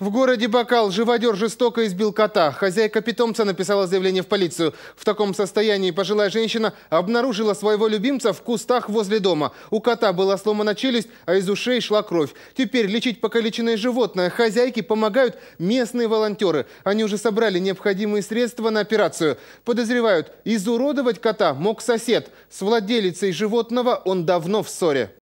В городе Бакал живодер жестоко избил кота. Хозяйка питомца написала заявление в полицию. В таком состоянии пожилая женщина обнаружила своего любимца в кустах возле дома. У кота была сломана челюсть, а из ушей шла кровь. Теперь лечить покалеченное животное хозяйке помогают местные волонтеры. Они уже собрали необходимые средства на операцию. Подозревают, изуродовать кота мог сосед. С владелицей животного он давно в ссоре.